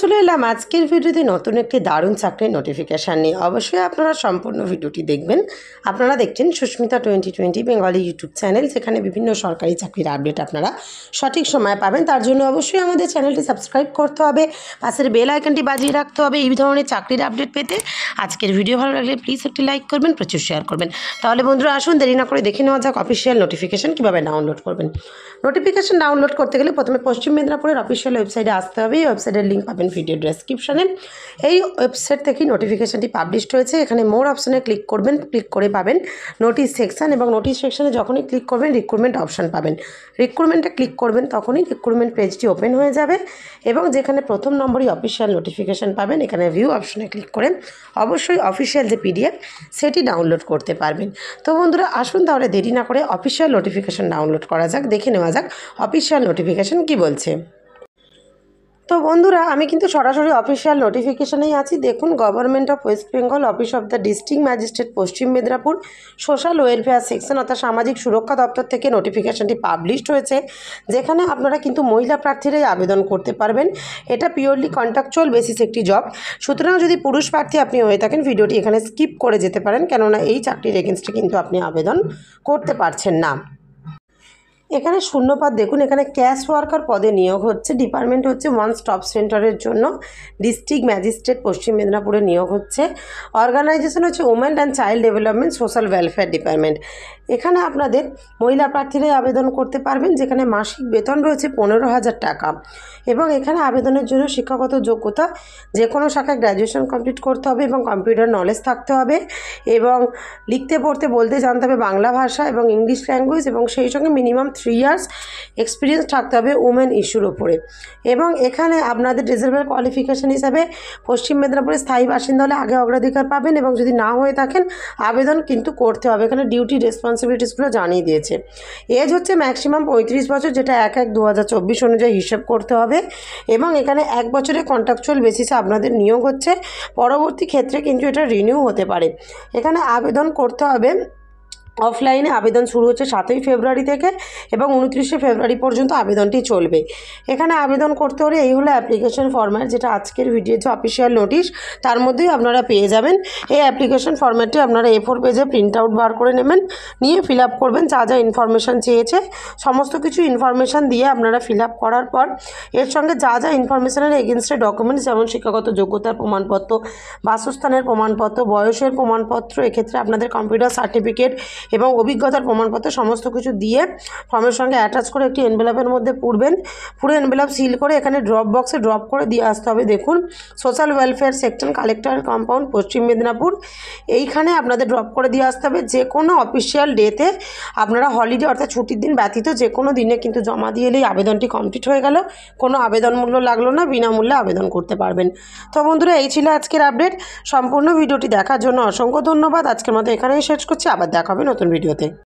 চলে এলাম আজকের ভিডিওতে নতুন একটি দারুণ চাকরির নোটিফিকেশান নিয়ে অবশ্যই আপনারা সম্পূর্ণ ভিডিওটি দেখবেন আপনারা দেখছেন Susmita twenty twenty Bengali YouTube channel যেখানে বিভিন্ন সরকারি চাকরির আপডেট আপনারা সঠিক সময় পাবেন তার জন্য অবশ্যই আমাদের চ্যানেলটি সাবস্ক্রাইব করতে হবে পাশের বেল আইকনটি বাজিয়ে রাখতে হবে এই ধরনের চাকরির আপডেট পেতে আজকের ভিডিও ভালো লাগলে প্লিজ একটি লাইক করবেন প্রচুর শেয়ার করবেন তাহলে বন্ধুরা আসুন দেরি না করে দেখে নেওয়া যাক অফিসিয়াল নোটিফিকেশান কীভাবে ডাউনলোড করবেন নোটিফিকেশান ডাউনলোড করতে গেলে প্রথমে পশ্চিম মেদিনীপুরের অফিসিয়াল ওয়েবসাইটে আসতে হবে এই ওয়েবসাইটের লিঙ্ক পাবেন ভিডিও ডেসক্রিপশানে এই ওয়েবসাইট থেকেই নোটিফিকেশানটি পাবলিশড হয়েছে এখানে মোর অপশানে ক্লিক করবেন ক্লিক করে পাবেন নোটিশ সেকশান এবং নোটিস সেকশানে যখনই ক্লিক করবেন রিক্রুটমেন্ট অপশান পাবেন রিক্রুটমেন্টে ক্লিক করবেন তখনই রিক্রুটমেন্ট পেজটি ওপেন হয়ে যাবে এবং যেখানে প্রথম নম্বরই অফিসিয়াল নোটিফিকেশান পাবেন এখানে ভিউ অপশানে ক্লিক করে অবশ্যই অফিসিয়াল যে পিডিএফ সেটি ডাউনলোড করতে পারবেন তো বন্ধুরা আসুন তাহলে দেরি না করে অফিসিয়াল নোটিফিকেশান ডাউনলোড করা যাক দেখে নেওয়া যাক অফিসিয়াল নোটিফিকেশান কি বলছে তো বন্ধুরা আমি কিন্তু সরাসরি অফিসিয়াল নোটিফিকেশনেই আছি দেখুন government of West Bengal office of the district magistrate Paschim Medinipur social welfare section অর্থাৎ সামাজিক সুরক্ষা দপ্তর থেকে নোটিফিকেশানটি পাবলিশড হয়েছে যেখানে আপনারা কিন্তু মহিলা প্রার্থীরাই আবেদন করতে পারবেন এটা পিওরলি কন্ট্রাকচুয়াল বেসিস একটি জব সুতরাং যদি পুরুষ প্রার্থী আপনি হয়ে থাকেন ভিডিওটি এখানে স্কিপ করে যেতে পারেন কেননা এই চাকরির এগেনস্টে কিন্তু আপনি আবেদন করতে পারছেন না এখানে শূন্যপদ দেখুন এখানে ক্যাশ ওয়ার্কার পদে নিয়োগ হচ্ছে ডিপার্টমেন্ট হচ্ছে ওয়ান স্টপ সেন্টারের জন্য ডিস্ট্রিক্ট ম্যাজিস্ট্রেট পশ্চিম মেদিনীপুরে নিয়োগ হচ্ছে অর্গানাইজেশন হচ্ছে women and child development social welfare department এখানে আপনাদের মহিলা প্রার্থীরাই আবেদন করতে পারবেন যেখানে মাসিক বেতন রয়েছে পনেরো হাজার টাকা এবং এখানে আবেদনের জন্য শিক্ষাগত যোগ্যতা যে কোনো শাখায় গ্র্যাজুয়েশন কমপ্লিট করতে হবে এবং কম্পিউটার নলেজ থাকতে হবে এবং লিখতে পড়তে বলতে জানতে হবে বাংলা ভাষা এবং ইংলিশ ল্যাঙ্গুয়েজ এবং সেই সঙ্গে মিনিমাম থ্রি ইয়ার্স এক্সপিরিয়েন্স থাকতে হবে উমেন ইস্যুর ওপরে এবং এখানে আপনাদের ডিজেবল কোয়ালিফিকেশান হিসাবে পশ্চিম মেদিনীপুরের স্থায়ী বাসিন্দা হলে আগে অগ্রাধিকার পাবেন এবং যদি না হয়ে থাকেন আবেদন কিন্তু করতে হবে এখানে ডিউটি রেসপন্সিবিলিটিসগুলো জানিয়ে দিয়েছে এজ হচ্ছে ম্যাক্সিমাম পঁয়ত্রিশ বছর যেটা এক এক দু অনুযায়ী হিসেব করতে হবে এবং এখানে এক বছরে কন্ট্রাকচুয়াল বেসিসে আপনাদের নিয়োগ হচ্ছে পরবর্তী ক্ষেত্রে কিন্তু এটা রিনিউ হতে পারে এখানে আবেদন করতে হবে অফলাইনে আবেদন শুরু হচ্ছে সাতই ফেব্রুয়ারি থেকে এবং উনত্রিশে ফেব্রুয়ারি পর্যন্ত আবেদনটি চলবে এখানে আবেদন করতে হলে এই হলো অ্যাপ্লিকেশন ফর্ম্যাট যেটা আজকের ভিডিও যে অফিসিয়াল নোটিশ তার মধ্যেই আপনারা পেয়ে যাবেন এই অ্যাপ্লিকেশন ফর্ম্যাটটি আপনারা এ ফোর পেজে প্রিন্ট আউট বার করে নেবেন নিয়ে ফিল আপ করবেন যা যা ইনফরমেশান চেয়েছে সমস্ত কিছু ইনফরমেশান দিয়ে আপনারা ফিল আপ করার পর এর সঙ্গে যা যা ইনফরমেশানের এগেনস্টে ডকুমেন্টস যেমন শিক্ষাগত যোগ্যতার প্রমাণপত্র বাসস্থানের প্রমাণপত্র বয়সের প্রমাণপত্র এক্ষেত্রে আপনাদের কম্পিউটার সার্টিফিকেট এবং অভিজ্ঞতার প্রমাণপত্র সমস্ত কিছু দিয়ে ফর্মের সঙ্গে অ্যাটাচ করে একটি এনভেলপের মধ্যে পুরবেন পুরো এনভেলপ সিল করে এখানে ড্রপ বক্সে ড্রপ করে দিয়ে আসতে হবে দেখুন social welfare section collector compound Paschim Medinipur এইখানে আপনাদের ড্রপ করে দিয়ে আসতে হবে যে কোনো অফিসিয়াল ডেতে আপনারা হলিডে অর্থাৎ ছুটির দিন ব্যতীত যে কোনো দিনে কিন্তু জমা দিয়ে এলেই আবেদনটি কমপ্লিট হয়ে গেল কোনো আবেদন মূল্য লাগলো না বিনামূল্যে আবেদন করতে পারবেন তো বন্ধুরা এই ছিল আজকের আপডেট সম্পূর্ণ ভিডিওটি দেখার জন্য অসংখ্য ধন্যবাদ আজকের মতো এখানেই শেষ করছি আবার দেখা হবে নতুন ভিডিওতে